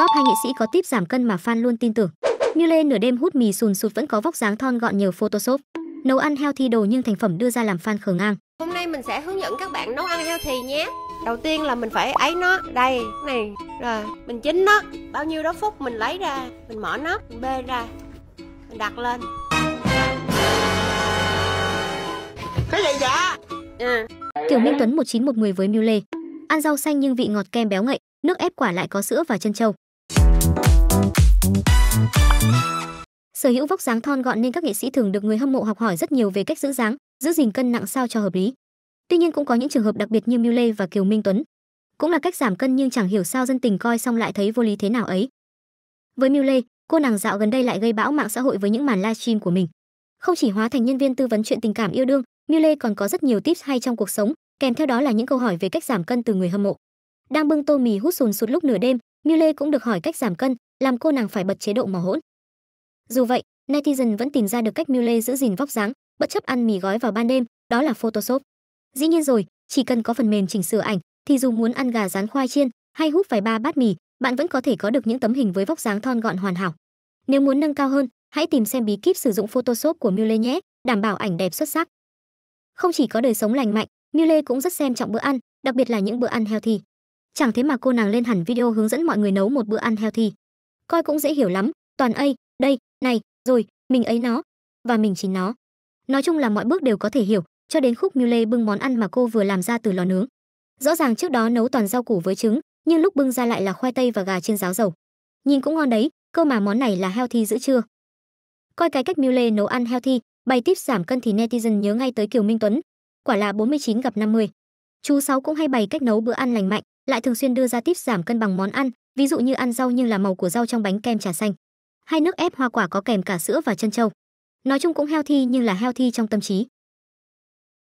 top hai nghệ sĩ có tip giảm cân mà fan luôn tin tưởng. Như Lê nửa đêm hút mì sùn sụt vẫn có vóc dáng thon gọn nhờ Photoshop. Nấu ăn healthy đồ nhưng thành phẩm đưa ra làm fan khờ ngang. Hôm nay mình sẽ hướng dẫn các bạn nấu ăn healthy nhé. Đầu tiên là mình phải ấy nó, đây, này, rồi mình chín nó. Bao nhiêu đó phút mình lấy ra, mình mở nắp, mình bê ra, mình đặt lên. Cái gì vậy? Ừ. Tiểu Minh Tuấn 19110 với Miu Lê. Ăn rau xanh nhưng vị ngọt kem béo ngậy, nước ép quả lại có sữa và chân trâu. Sở hữu vóc dáng thon gọn nên các nghệ sĩ thường được người hâm mộ học hỏi rất nhiều về cách giữ dáng, giữ gìn cân nặng sao cho hợp lý. Tuy nhiên cũng có những trường hợp đặc biệt như Miu Lê và Kiều Minh Tuấn. Cũng là cách giảm cân nhưng chẳng hiểu sao dân tình coi xong lại thấy vô lý thế nào ấy. Với Miu Lê, cô nàng dạo gần đây lại gây bão mạng xã hội với những màn livestream của mình. Không chỉ hóa thành nhân viên tư vấn chuyện tình cảm yêu đương, Miu Lê còn có rất nhiều tips hay trong cuộc sống, kèm theo đó là những câu hỏi về cách giảm cân từ người hâm mộ. Đang bưng tô mì hút sùn sụt lúc nửa đêm, Miu Lê cũng được hỏi cách giảm cân, làm cô nàng phải bật chế độ màu hỗn. Dù vậy, netizen vẫn tìm ra được cách Miule giữ gìn vóc dáng, bất chấp ăn mì gói vào ban đêm, đó là Photoshop. Dĩ nhiên rồi, chỉ cần có phần mềm chỉnh sửa ảnh, thì dù muốn ăn gà rán khoai chiên hay hút vài ba bát mì, bạn vẫn có thể có được những tấm hình với vóc dáng thon gọn hoàn hảo. Nếu muốn nâng cao hơn, hãy tìm xem bí kíp sử dụng Photoshop của Miule nhé, đảm bảo ảnh đẹp xuất sắc. Không chỉ có đời sống lành mạnh, Miule cũng rất xem trọng bữa ăn, đặc biệt là những bữa ăn healthy. Chẳng thế mà cô nàng lên hẳn video hướng dẫn mọi người nấu một bữa ăn healthy coi cũng dễ hiểu lắm toàn ấy đây này rồi mình ấy nó và mình chính nó nói chung là mọi bước đều có thể hiểu cho đến khúc như lê bưng món ăn mà cô vừa làm ra từ lò nướng rõ ràng trước đó nấu toàn rau củ với trứng nhưng lúc bưng ra lại là khoai tây và gà chiên ráo dầu nhìn cũng ngon đấy cơ mà món này là healthy giữ trưa coi cái cách mưu lê nấu ăn healthy bày tips giảm cân thì netizen nhớ ngay tới kiều minh tuấn quả là 49 gặp 50. Chú Sáu cũng hay bày cách nấu bữa ăn lành mạnh, lại thường xuyên đưa ra tips giảm cân bằng món ăn, ví dụ như ăn rau nhưng là màu của rau trong bánh kem trà xanh hay nước ép hoa quả có kèm cả sữa và chân trâu nói chung cũng heo thi nhưng là heo thi trong tâm trí